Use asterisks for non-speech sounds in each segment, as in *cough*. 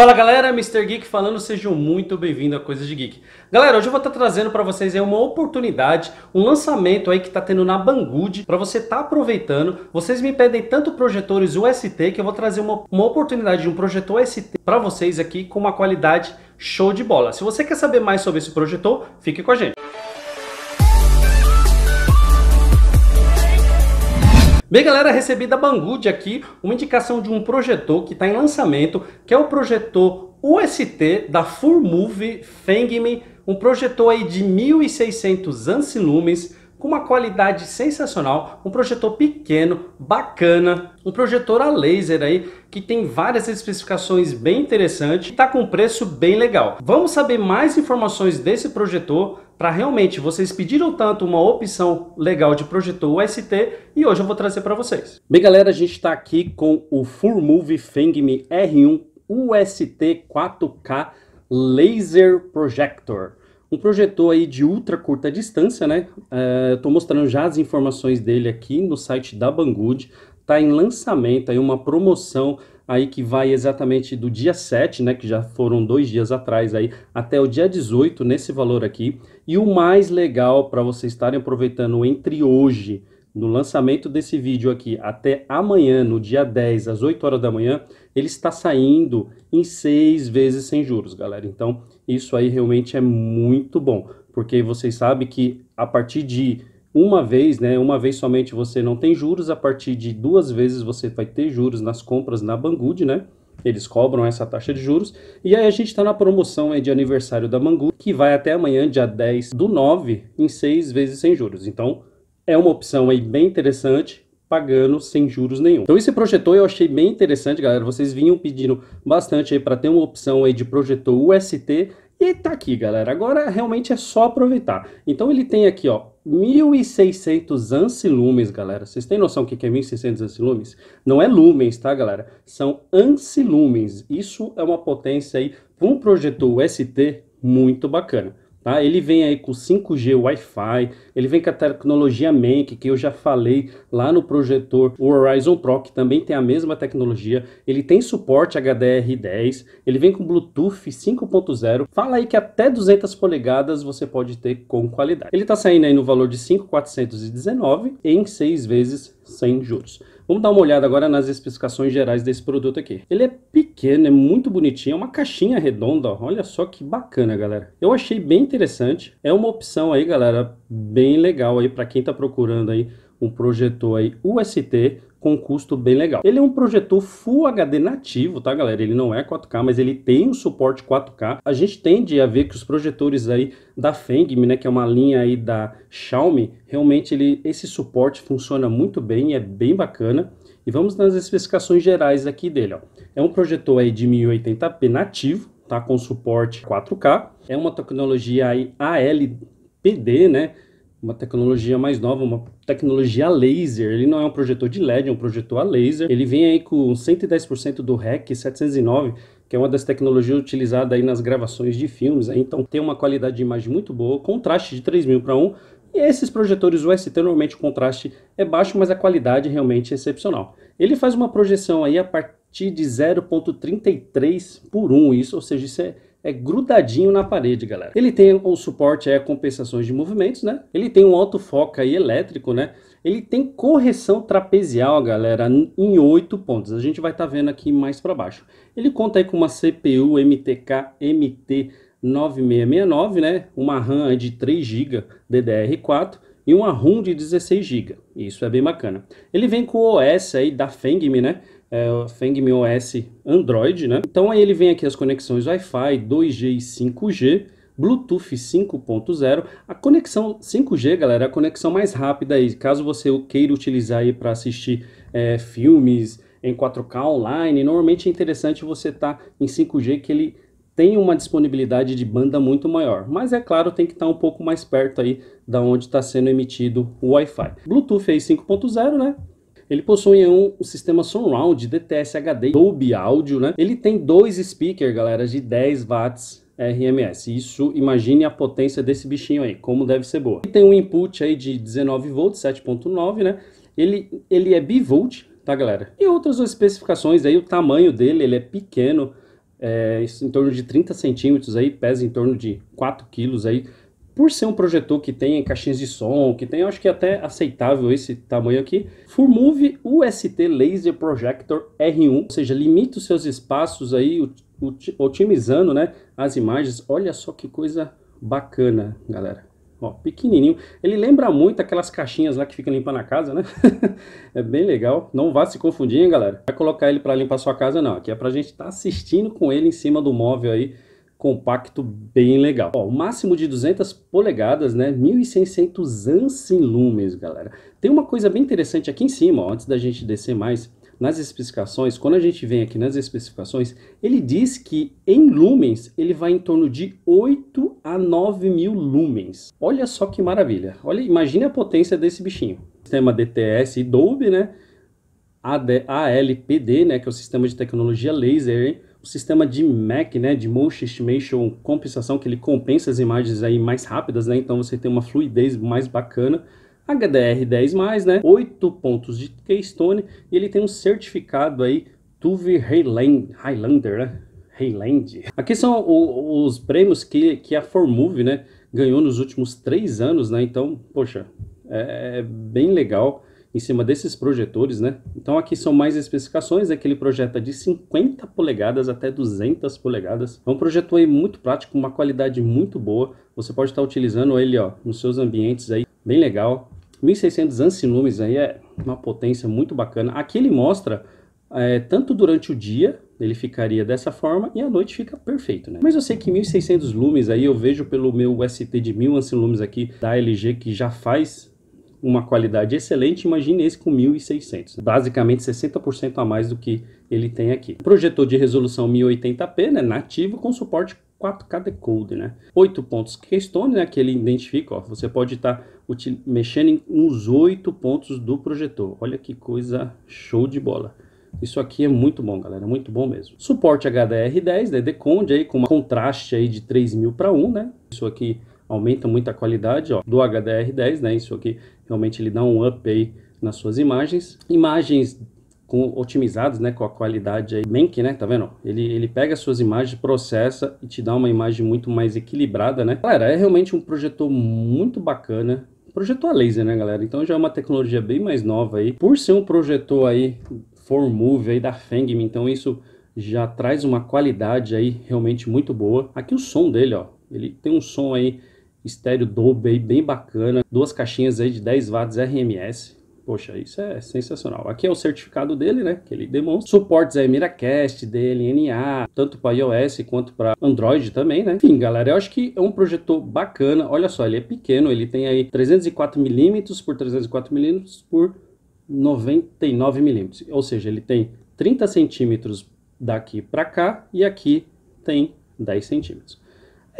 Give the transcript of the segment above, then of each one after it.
Fala galera, Mr. Geek falando, sejam muito bem-vindos a Coisas de Geek. Galera, hoje eu vou estar tá trazendo para vocês aí uma oportunidade, um lançamento aí que está tendo na Banggood, para você estar tá aproveitando. Vocês me pedem tanto projetores UST que eu vou trazer uma, uma oportunidade de um projetor UST para vocês aqui com uma qualidade show de bola. Se você quer saber mais sobre esse projetor, fique com a gente. Bem, galera, recebi da Banggood aqui uma indicação de um projetor que está em lançamento, que é o projetor UST da Full Movie um projetor aí de 1600 ANSI lumens, com uma qualidade sensacional, um projetor pequeno, bacana, um projetor a laser aí que tem várias especificações bem interessantes e está com um preço bem legal. Vamos saber mais informações desse projetor para realmente vocês pediram tanto uma opção legal de projetor UST e hoje eu vou trazer para vocês. Bem galera, a gente está aqui com o Full Move R1 UST 4K Laser Projector. Um projetor aí de ultra curta distância, né? É, Estou mostrando já as informações dele aqui no site da Banggood. Está em lançamento aí uma promoção aí que vai exatamente do dia 7, né, que já foram dois dias atrás aí, até o dia 18 nesse valor aqui. E o mais legal para vocês estarem aproveitando entre hoje, no lançamento desse vídeo aqui, até amanhã, no dia 10, às 8 horas da manhã, ele está saindo em seis vezes sem juros, galera. Então, isso aí realmente é muito bom, porque vocês sabem que a partir de uma vez, né, uma vez somente você não tem juros, a partir de duas vezes você vai ter juros nas compras na Banggood, né? Eles cobram essa taxa de juros. E aí a gente está na promoção de aniversário da Mangu, que vai até amanhã, dia 10 do 9, em seis vezes sem juros. Então, é uma opção aí bem interessante, pagando sem juros nenhum. Então, esse projetor eu achei bem interessante, galera. Vocês vinham pedindo bastante aí para ter uma opção aí de projetor UST. E tá aqui, galera. Agora realmente é só aproveitar. Então ele tem aqui, ó, 1.600 ancilumens, galera. Vocês têm noção do que é 1.600 ancilumens? Não é lumens, tá, galera? São ancilumens. Isso é uma potência aí, um projetor UST, muito bacana. Tá? Ele vem aí com 5G Wi-Fi, ele vem com a tecnologia MANC, que eu já falei lá no projetor o Horizon Pro, que também tem a mesma tecnologia. Ele tem suporte HDR10, ele vem com Bluetooth 5.0. Fala aí que até 200 polegadas você pode ter com qualidade. Ele está saindo aí no valor de 5.419 em 6 vezes sem juros. Vamos dar uma olhada agora nas especificações gerais desse produto aqui. Ele é pequeno, é muito bonitinho, é uma caixinha redonda, ó. olha só que bacana, galera. Eu achei bem interessante, é uma opção aí, galera, bem legal aí para quem está procurando aí um projetor aí UST com um custo bem legal. Ele é um projetor Full HD nativo, tá galera? Ele não é 4K, mas ele tem um suporte 4K. A gente tende a ver que os projetores aí da Fengmi, né, que é uma linha aí da Xiaomi, realmente ele, esse suporte funciona muito bem, é bem bacana. E vamos nas especificações gerais aqui dele, ó. É um projetor aí de 1080p nativo, tá? Com suporte 4K. É uma tecnologia aí ALPD, né? uma tecnologia mais nova, uma tecnologia laser. Ele não é um projetor de LED, é um projetor a laser. Ele vem aí com 110% do REC 709, que é uma das tecnologias utilizadas aí nas gravações de filmes. Né? Então tem uma qualidade de imagem muito boa, contraste de 3000 para 1. E esses projetores UST, normalmente o contraste é baixo, mas a qualidade realmente é excepcional. Ele faz uma projeção aí a partir de 0.33 por 1, isso, ou seja, isso é é grudadinho na parede, galera. Ele tem o suporte é compensações de movimentos, né? Ele tem um autofoco aí elétrico, né? Ele tem correção trapezial, galera, em 8 pontos. A gente vai estar tá vendo aqui mais para baixo. Ele conta aí com uma CPU MTK MT 9669, né? Uma RAM de 3 GB DDR4 e uma ROM de 16 GB. Isso é bem bacana. Ele vem com o OS aí da Fengmi, né? é, Fengmi OS Android, né? Então aí ele vem aqui as conexões Wi-Fi, 2G e 5G, Bluetooth 5.0. A conexão 5G, galera, é a conexão mais rápida aí. Caso você queira utilizar aí para assistir é, filmes em 4K online, normalmente é interessante você estar tá em 5G que ele tem uma disponibilidade de banda muito maior, mas é claro tem que estar tá um pouco mais perto aí da onde está sendo emitido o Wi-Fi. Bluetooth aí 5.0, né? Ele possui um, um sistema surround DTS HD Dolby Audio, né? Ele tem dois speakers, galera, de 10 watts RMS. Isso, imagine a potência desse bichinho aí, como deve ser boa. Ele tem um input aí de 19 volts, 7.9, né? Ele, ele é bivolt, tá, galera? E outras especificações aí, o tamanho dele, ele é pequeno, é, em torno de 30 centímetros aí, pesa em torno de 4 quilos aí, por ser um projetor que tem caixinhas de som, que tem, acho que é até aceitável esse tamanho aqui, Fullmove UST Laser Projector R1, ou seja, limita os seus espaços aí, otimizando né, as imagens. Olha só que coisa bacana, galera. Ó, pequenininho. Ele lembra muito aquelas caixinhas lá que fica limpando a casa, né? *laughs* é bem legal. Não vá se confundir, hein, galera. Vai colocar ele para limpar sua casa, não. Aqui é para a gente estar tá assistindo com ele em cima do móvel aí, compacto bem legal. Ó, o máximo de 200 polegadas, né? 1600 ANSI lumens, galera. Tem uma coisa bem interessante aqui em cima, ó, antes da gente descer mais nas especificações, quando a gente vem aqui nas especificações, ele diz que em lumens ele vai em torno de 8 a 9 mil lumens. Olha só que maravilha. Olha, imagine a potência desse bichinho. Sistema DTS e Dolby, né? ALPD, né, que é o sistema de tecnologia laser, hein? o sistema de MAC, né, de Motion Estimation Compensação, que ele compensa as imagens aí mais rápidas, né, então você tem uma fluidez mais bacana. HDR10+, né, 8 pontos de Keystone, e ele tem um certificado aí Tuve Highlander, né, Highland. Aqui são o, os prêmios que, que a Formove, né, ganhou nos últimos três anos, né, então, poxa, é, é bem legal em cima desses projetores, né? Então aqui são mais especificações, é que ele projeta de 50 polegadas até 200 polegadas. É um projetor muito prático, uma qualidade muito boa. Você pode estar utilizando ele, ó, nos seus ambientes aí, bem legal. 1600 ancilumens aí é uma potência muito bacana. Aqui ele mostra é, tanto durante o dia, ele ficaria dessa forma, e à noite fica perfeito, né? Mas eu sei que 1600 lumens aí, eu vejo pelo meu ST de 1000 lumens aqui da LG, que já faz uma qualidade excelente, imagine esse com 1600, basicamente 60% a mais do que ele tem aqui. Projetor de resolução 1080p, né, nativo com suporte 4K decoder, né? Oito pontos questões, né, que ele identifica, ó, você pode estar tá mexendo nos oito pontos do projetor. Olha que coisa show de bola. Isso aqui é muito bom, galera, muito bom mesmo. Suporte HDR10, né, Deconde aí com um contraste aí de 3000 para 1, né? Isso aqui aumenta muito a qualidade ó, do HDR10, né? Isso aqui realmente ele dá um up aí nas suas imagens. Imagens com, otimizadas, né, com a qualidade aí. que, né, tá vendo? Ele, ele pega as suas imagens, processa e te dá uma imagem muito mais equilibrada, né? Galera, é realmente um projetor muito bacana. Projetor a laser, né, galera? Então já é uma tecnologia bem mais nova aí. Por ser um projetor aí, for move aí da Fengmi, então isso já traz uma qualidade aí realmente muito boa. Aqui o som dele, ó. Ele tem um som aí estéreo Dolby bem bacana, duas caixinhas aí de 10 watts RMS. Poxa, isso é sensacional. Aqui é o certificado dele, né? Que ele demonstra. Suportes aí, Miracast, DLNA, tanto para iOS quanto para Android também, né? Enfim, galera, eu acho que é um projetor bacana. Olha só, ele é pequeno, ele tem aí 304mm por 304mm por 99mm. Ou seja, ele tem 30 centímetros daqui para cá e aqui tem 10 centímetros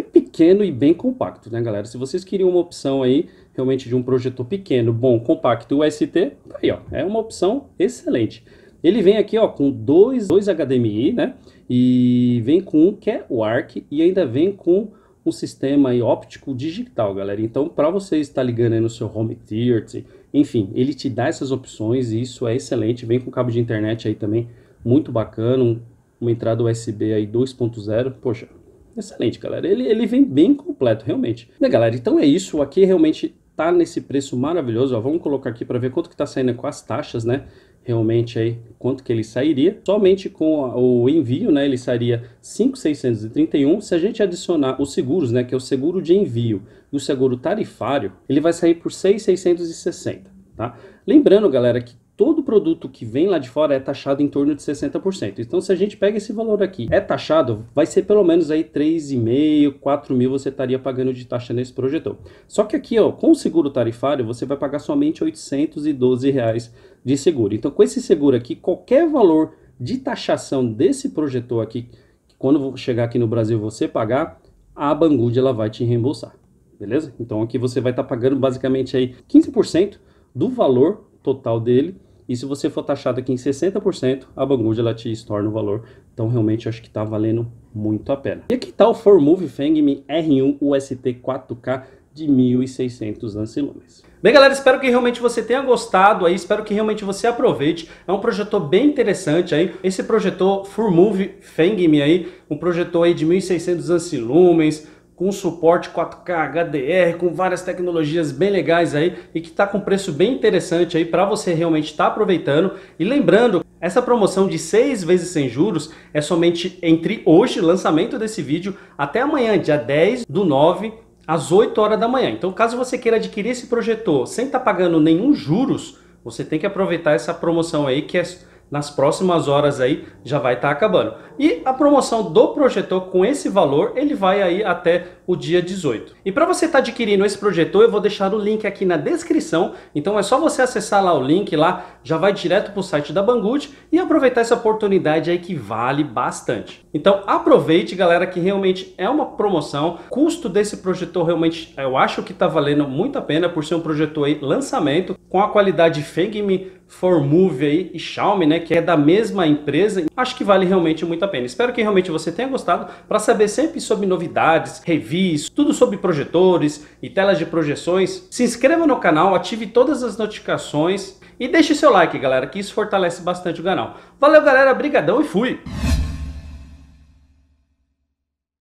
é pequeno e bem compacto, né, galera? Se vocês queriam uma opção aí, realmente de um projetor pequeno, bom, compacto, UST, tá aí, ó, é uma opção excelente. Ele vem aqui, ó, com dois, dois HDMI, né? E vem com um que é o ARC e ainda vem com um sistema aí, óptico digital, galera. Então, para você estar ligando aí no seu home theater, enfim, ele te dá essas opções e isso é excelente. Vem com cabo de internet aí também, muito bacana, um, uma entrada USB aí 2.0, poxa, Excelente, galera. Ele, ele vem bem completo, realmente. Né, galera? Então é isso. Aqui realmente tá nesse preço maravilhoso. Ó, vamos colocar aqui para ver quanto que tá saindo com as taxas, né? Realmente aí, quanto que ele sairia. Somente com a, o envio, né? Ele sairia 5,631. Se a gente adicionar os seguros, né? Que é o seguro de envio e o seguro tarifário, ele vai sair por 6,660, tá? Lembrando, galera, que produto que vem lá de fora é taxado em torno de 60%. Então, se a gente pega esse valor aqui, é taxado, vai ser pelo menos aí 3,5, 4 mil você estaria pagando de taxa nesse projetor. Só que aqui, ó, com o seguro tarifário, você vai pagar somente R$ 812 reais de seguro. Então, com esse seguro aqui, qualquer valor de taxação desse projetor aqui, quando chegar aqui no Brasil você pagar, a Banggood ela vai te reembolsar, beleza? Então aqui você vai estar tá pagando basicamente aí 15% do valor total dele e se você for taxado aqui em 60%, a Banggood ela te estorna o valor. Então realmente acho que está valendo muito a pena. E aqui está o Formove Fengmi R1 UST 4K de 1.600 ancilumens. Bem, galera, espero que realmente você tenha gostado aí, espero que realmente você aproveite. É um projetor bem interessante aí, esse projetor Full Move Fengmi aí, um projetor aí de 1.600 ancilumens, com suporte 4K, HDR, com várias tecnologias bem legais aí e que está com preço bem interessante aí para você realmente estar tá aproveitando. E lembrando, essa promoção de 6 vezes sem juros é somente entre hoje, lançamento desse vídeo, até amanhã, dia 10 do 9, às 8 horas da manhã. Então caso você queira adquirir esse projetor sem estar tá pagando nenhum juros, você tem que aproveitar essa promoção aí que é nas próximas horas aí já vai estar tá acabando. E a promoção do projetor com esse valor, ele vai aí até o dia 18. E para você estar tá adquirindo esse projetor, eu vou deixar o link aqui na descrição, então é só você acessar lá o link lá, já vai direto para o site da Banggood e aproveitar essa oportunidade aí que vale bastante. Então aproveite galera que realmente é uma promoção, o custo desse projetor realmente eu acho que está valendo muito a pena por ser um projetor aí lançamento com a qualidade Fengmi Formove aí e Xiaomi, né, que é da mesma empresa. Acho que vale realmente muito a pena. Espero que realmente você tenha gostado. Para saber sempre sobre novidades, reviews, perfis, tudo sobre projetores e telas de projeções. Se inscreva no canal, ative todas as notificações e deixe seu like, galera, que isso fortalece bastante o canal. Valeu, galera, brigadão e fui!